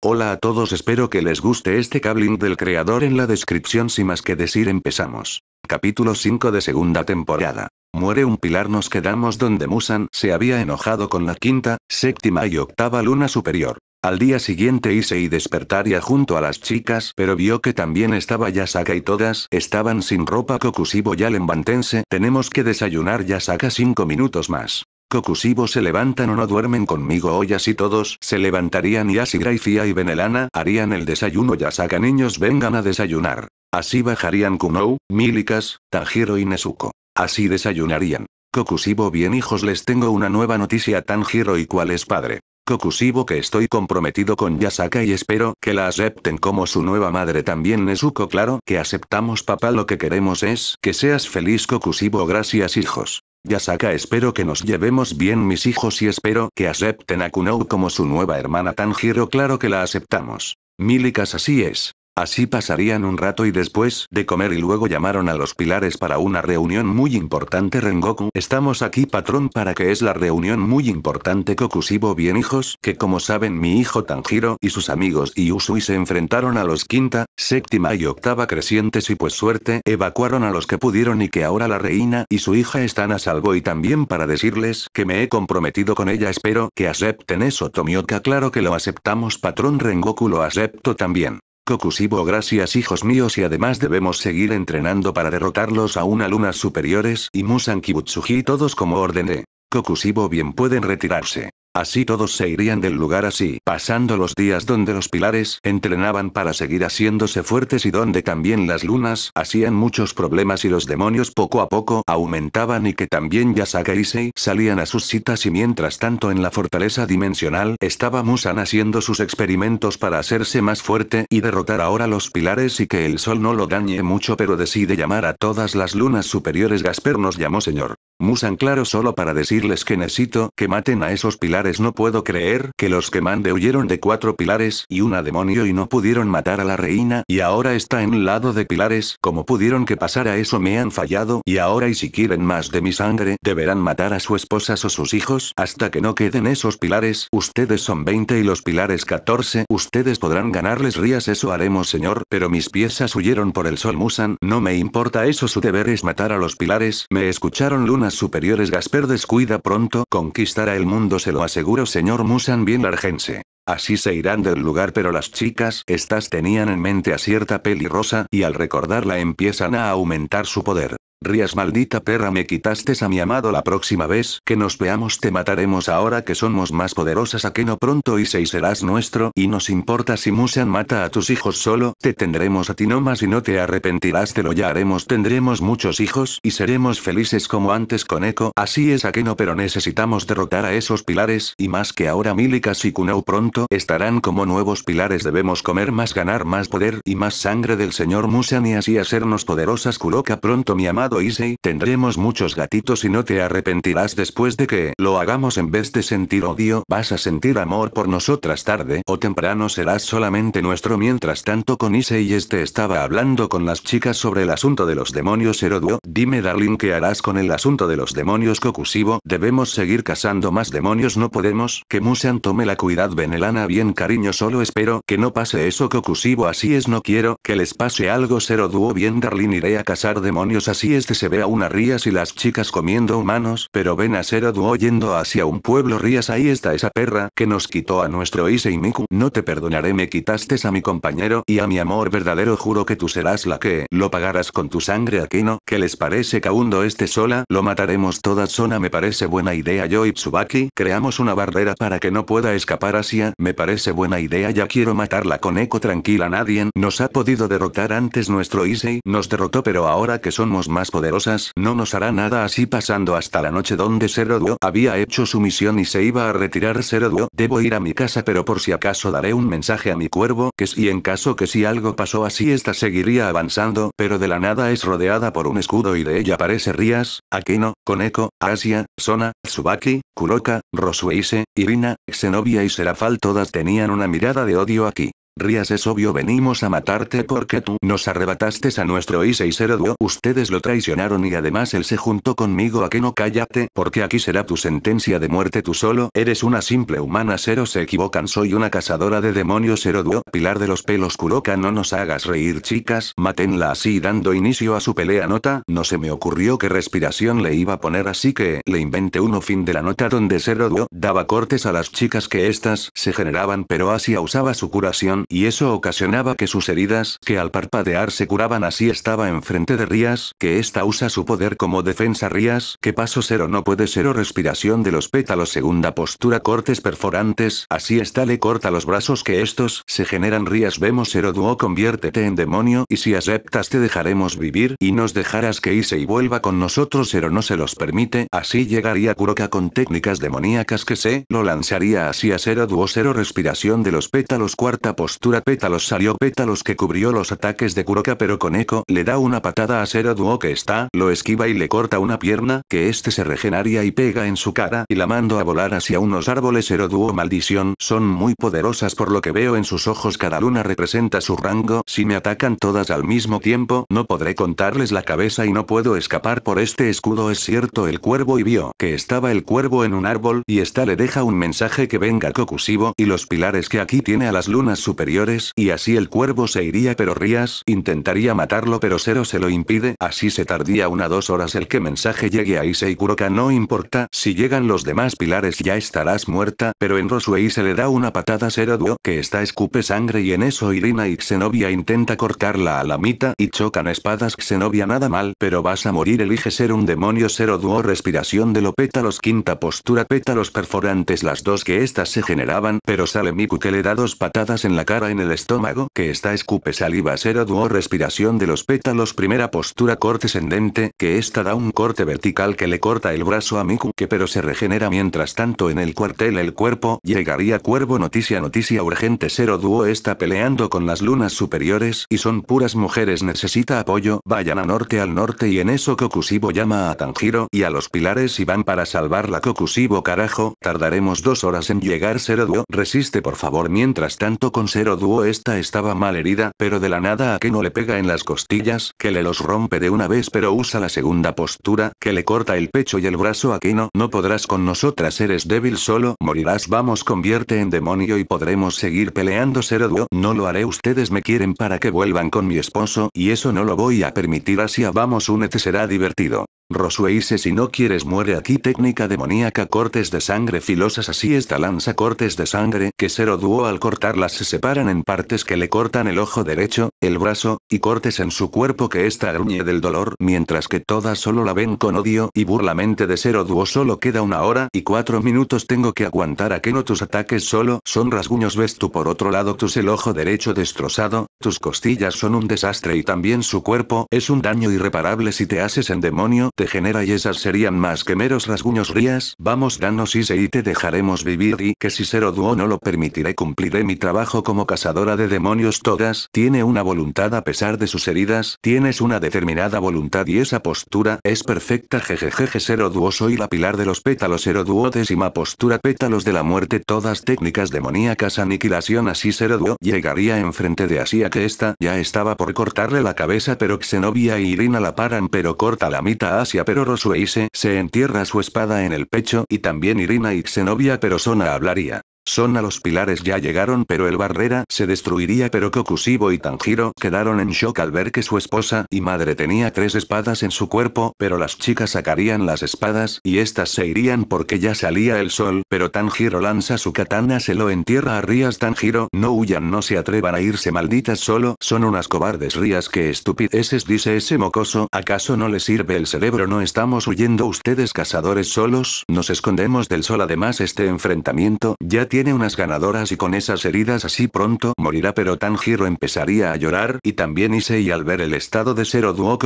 Hola a todos espero que les guste este cabling del creador en la descripción sin más que decir empezamos. Capítulo 5 de segunda temporada. Muere un pilar nos quedamos donde Musan se había enojado con la quinta, séptima y octava luna superior. Al día siguiente hice y despertaría junto a las chicas pero vio que también estaba Yasaka y todas estaban sin ropa Kokusibo ya embantense tenemos que desayunar Yasaka 5 minutos más. Kokushibo se levantan o no duermen conmigo hoy así todos se levantarían y así Gracia y Benelana harían el desayuno Yasaka, niños vengan a desayunar. Así bajarían Kunou, Milikas, Tanjiro y Nezuko. Así desayunarían. Kokushibo. bien hijos les tengo una nueva noticia Tanjiro y cuál es padre. Kokushibo, que estoy comprometido con Yasaka y espero que la acepten como su nueva madre también Nezuko claro que aceptamos papá lo que queremos es que seas feliz Kokushibo. gracias hijos. Yasaka espero que nos llevemos bien mis hijos y espero que acepten a Kunou como su nueva hermana Tanjiro claro que la aceptamos. Milikas así es. Así pasarían un rato y después de comer y luego llamaron a los pilares para una reunión muy importante Rengoku. Estamos aquí patrón para que es la reunión muy importante Kokusibo bien hijos, que como saben mi hijo Tanjiro y sus amigos y se enfrentaron a los quinta, séptima y octava crecientes y pues suerte evacuaron a los que pudieron y que ahora la reina y su hija están a salvo y también para decirles que me he comprometido con ella espero que acepten eso Tomioka claro que lo aceptamos patrón Rengoku lo acepto también. Kokushibo gracias hijos míos y además debemos seguir entrenando para derrotarlos a una luna superiores y Musan Kibutsuji todos como ordené. Kokushibo bien pueden retirarse. Así todos se irían del lugar así, pasando los días donde los pilares entrenaban para seguir haciéndose fuertes y donde también las lunas hacían muchos problemas y los demonios poco a poco aumentaban y que también Yasaka y Sei salían a sus citas y mientras tanto en la fortaleza dimensional estaba Musan haciendo sus experimentos para hacerse más fuerte y derrotar ahora los pilares y que el sol no lo dañe mucho pero decide llamar a todas las lunas superiores Gasper nos llamó señor. Musan claro solo para decirles que necesito que maten a esos pilares. No puedo creer que los que mande huyeron de cuatro pilares y una demonio y no pudieron matar a la reina y ahora está en lado de pilares. Como pudieron que pasara eso me han fallado y ahora y si quieren más de mi sangre deberán matar a su esposas o sus hijos hasta que no queden esos pilares. Ustedes son 20 y los pilares 14. Ustedes podrán ganarles rías eso haremos señor. Pero mis piezas huyeron por el sol Musan. No me importa eso su deber es matar a los pilares. Me escucharon Luna superiores Gasper descuida pronto conquistará el mundo se lo aseguro señor Musan bien largense. Así se irán del lugar pero las chicas estas tenían en mente a cierta pelirrosa y al recordarla empiezan a aumentar su poder. Rías maldita perra me quitaste a mi amado la próxima vez que nos veamos te mataremos ahora que somos más poderosas a que no pronto y seis serás nuestro y nos importa si Musan mata a tus hijos solo te tendremos a ti nomás y no te arrepentirás Te lo ya haremos tendremos muchos hijos y seremos felices como antes con Eko así es a que no pero necesitamos derrotar a esos pilares y más que ahora Milikas y Kunau pronto estarán como nuevos pilares debemos comer más ganar más poder y más sangre del señor Musan y así hacernos poderosas Kuroka pronto mi amado llamado tendremos muchos gatitos y no te arrepentirás después de que lo hagamos en vez de sentir odio, vas a sentir amor por nosotras tarde o temprano serás solamente nuestro mientras tanto con Isei este estaba hablando con las chicas sobre el asunto de los demonios Heroduo, dime Darling qué harás con el asunto de los demonios cocusivo debemos seguir casando más demonios no podemos, que Musan tome la cuidad Venelana, bien cariño solo espero que no pase eso cocusivo así es no quiero que les pase algo Heroduo bien Darling iré a casar demonios así es este se ve a una Rías y las chicas comiendo humanos, pero ven a Seroduo yendo hacia un pueblo Rías ahí está esa perra que nos quitó a nuestro Issei Miku, no te perdonaré me quitaste a mi compañero y a mi amor verdadero juro que tú serás la que lo pagarás con tu sangre No que les parece que este sola, lo mataremos toda zona me parece buena idea yo y Tsubaki, creamos una barrera para que no pueda escapar hacia, me parece buena idea ya quiero matarla con eco tranquila nadie nos ha podido derrotar antes nuestro Issei nos derrotó pero ahora que somos más poderosas no nos hará nada así pasando hasta la noche donde Zero había hecho su misión y se iba a retirar Zero Debo ir a mi casa pero por si acaso daré un mensaje a mi cuervo que si en caso que si algo pasó así esta seguiría avanzando pero de la nada es rodeada por un escudo y de ella aparece Rías, Aquino Koneko, Asia, Sona, Tsubaki, Kuroka, Rosuise, Irina, Xenobia y Serafal todas tenían una mirada de odio aquí. Rías es obvio venimos a matarte porque tú nos arrebataste a nuestro Zero Duo. Ustedes lo traicionaron y además él se juntó conmigo a que no callate porque aquí será tu sentencia de muerte tú solo eres una simple humana cero se equivocan soy una cazadora de demonios cero pilar de los pelos culoca no nos hagas reír chicas matenla así dando inicio a su pelea nota no se me ocurrió que respiración le iba a poner así que le inventé uno fin de la nota donde cero daba cortes a las chicas que estas se generaban pero Asia usaba su curación y eso ocasionaba que sus heridas que al parpadear se curaban así estaba enfrente de Rías, que esta usa su poder como defensa Rías, que paso cero no puede ser o respiración de los pétalos segunda postura cortes perforantes, así está le corta los brazos que estos se generan Rías vemos cero duo conviértete en demonio y si aceptas te dejaremos vivir y nos dejarás que hice y vuelva con nosotros pero no se los permite, así llegaría Kuroka con técnicas demoníacas que se lo lanzaría así a cero duo cero respiración de los pétalos cuarta postura Tura pétalos salió pétalos que cubrió los ataques de Kuroka pero con eco le da una patada a Zero que está, lo esquiva y le corta una pierna, que este se regenaria y pega en su cara y la mando a volar hacia unos árboles Zero maldición son muy poderosas por lo que veo en sus ojos cada luna representa su rango si me atacan todas al mismo tiempo no podré contarles la cabeza y no puedo escapar por este escudo es cierto el cuervo y vio que estaba el cuervo en un árbol y esta le deja un mensaje que venga cocusivo y los pilares que aquí tiene a las lunas su superiores y así el cuervo se iría pero Rías intentaría matarlo pero Zero se lo impide así se tardía una dos horas el que mensaje llegue a Issei Kuroka no importa si llegan los demás pilares ya estarás muerta pero en Rosuei se le da una patada Zero Duo que está escupe sangre y en eso Irina y Xenobia intenta cortarla a la mitad y chocan espadas Xenobia nada mal pero vas a morir elige ser un demonio Zero Duo respiración de lo pétalos quinta postura pétalos perforantes las dos que estas se generaban pero sale Miku que le da dos patadas en la cara en el estómago que está escupe saliva cero duo respiración de los pétalos primera postura corte ascendente que esta da un corte vertical que le corta el brazo a Miku que pero se regenera mientras tanto en el cuartel el cuerpo llegaría cuervo noticia noticia urgente cero duo está peleando con las lunas superiores y son puras mujeres necesita apoyo vayan a norte al norte y en eso cocusivo llama a Tanjiro y a los pilares y van para salvarla, la carajo tardaremos dos horas en llegar cero duo resiste por favor mientras tanto con Zero Duo esta estaba mal herida, pero de la nada a no le pega en las costillas, que le los rompe de una vez pero usa la segunda postura, que le corta el pecho y el brazo a Keno, no podrás con nosotras eres débil solo, morirás vamos convierte en demonio y podremos seguir peleando Cero Duo, no lo haré ustedes me quieren para que vuelvan con mi esposo, y eso no lo voy a permitir a ah, vamos únete será divertido. Rosueise si no quieres muere aquí técnica demoníaca cortes de sangre filosas así esta lanza cortes de sangre que cero duo al cortarlas se separan en partes que le cortan el ojo derecho, el brazo, y cortes en su cuerpo que esta gruñe del dolor mientras que todas solo la ven con odio y burlamente de cero Duo solo queda una hora y cuatro minutos tengo que aguantar a que no tus ataques solo son rasguños ves tú por otro lado tus el ojo derecho destrozado, tus costillas son un desastre y también su cuerpo es un daño irreparable si te haces en demonio te genera y esas serían más que meros rasguños rías. Vamos danos se y te dejaremos vivir y que si cero Duo no lo permitiré cumpliré mi trabajo como cazadora de demonios todas. Tiene una voluntad a pesar de sus heridas, tienes una determinada voluntad y esa postura es perfecta jejejeje cero Duo soy la pilar de los pétalos cero Duo décima postura pétalos de la muerte todas técnicas demoníacas aniquilación así cero Duo llegaría enfrente de a que esta ya estaba por cortarle la cabeza pero xenobia y Irina la paran pero corta la mitad pero Rosueise se entierra su espada en el pecho y también Irina y Xenobia pero Sona hablaría. Son a los pilares ya llegaron pero el barrera se destruiría pero Kokushibo y Tanjiro quedaron en shock al ver que su esposa y madre tenía tres espadas en su cuerpo pero las chicas sacarían las espadas y estas se irían porque ya salía el sol pero Tanjiro lanza su katana se lo entierra a Rías Tanjiro no huyan no se atrevan a irse malditas solo son unas cobardes Rías que estupideces dice ese mocoso acaso no le sirve el cerebro no estamos huyendo ustedes cazadores solos nos escondemos del sol además este enfrentamiento ya tiene tiene unas ganadoras y con esas heridas así pronto morirá pero Tanjiro empezaría a llorar y también y al ver el estado de Zero Duo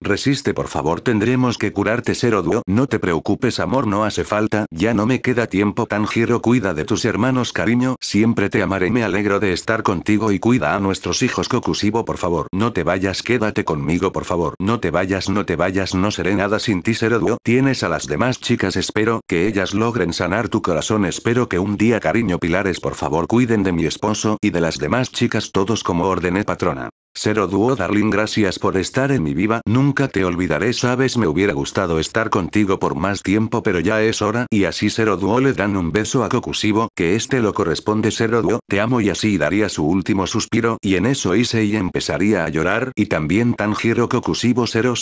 resiste por favor tendremos que curarte Zero Duo no te preocupes amor no hace falta ya no me queda tiempo Tanjiro cuida de tus hermanos cariño siempre te amaré me alegro de estar contigo y cuida a nuestros hijos cocusivo por favor no te vayas quédate conmigo por favor no te vayas no te vayas no seré nada sin ti Zero Duo tienes a las demás chicas espero que ellas logren sanar tu corazón espero que un día cariño Pilares por favor cuiden de mi esposo y de las demás chicas todos como ordené patrona. Cero Duo darling gracias por estar en mi viva nunca te olvidaré sabes me hubiera gustado estar contigo por más tiempo pero ya es hora y así Cero Duo le dan un beso a Cocusivo que este lo corresponde Cero Duo te amo y así daría su último suspiro y en eso y empezaría a llorar y también Tanjiro Cocusivo 000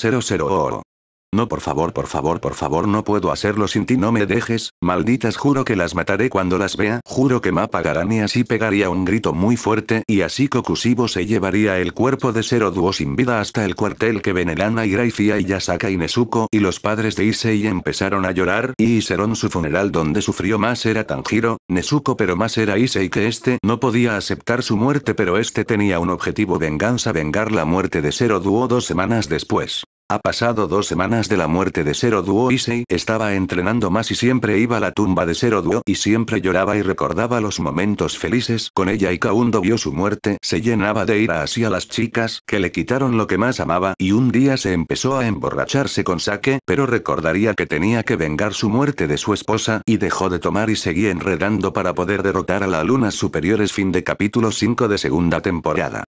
no por favor, por favor, por favor, no puedo hacerlo sin ti, no me dejes, malditas, juro que las mataré cuando las vea, juro que me apagarán y así pegaría un grito muy fuerte y así Cocusivo se llevaría el cuerpo de Zero sin vida hasta el cuartel que veneran y Iraifia y Yasaka y Nezuko y los padres de Issei empezaron a llorar y hicieron su funeral donde sufrió más era Tanjiro, Nezuko pero más era Issei que este no podía aceptar su muerte pero este tenía un objetivo venganza vengar la muerte de Zero Duo dos semanas después. Ha pasado dos semanas de la muerte de Zero Duo Issei estaba entrenando más y siempre iba a la tumba de Zero Duo y siempre lloraba y recordaba los momentos felices con ella y Kaundo vio su muerte, se llenaba de ira hacia las chicas que le quitaron lo que más amaba y un día se empezó a emborracharse con sake, pero recordaría que tenía que vengar su muerte de su esposa y dejó de tomar y seguía enredando para poder derrotar a la Luna Superiores fin de capítulo 5 de segunda temporada.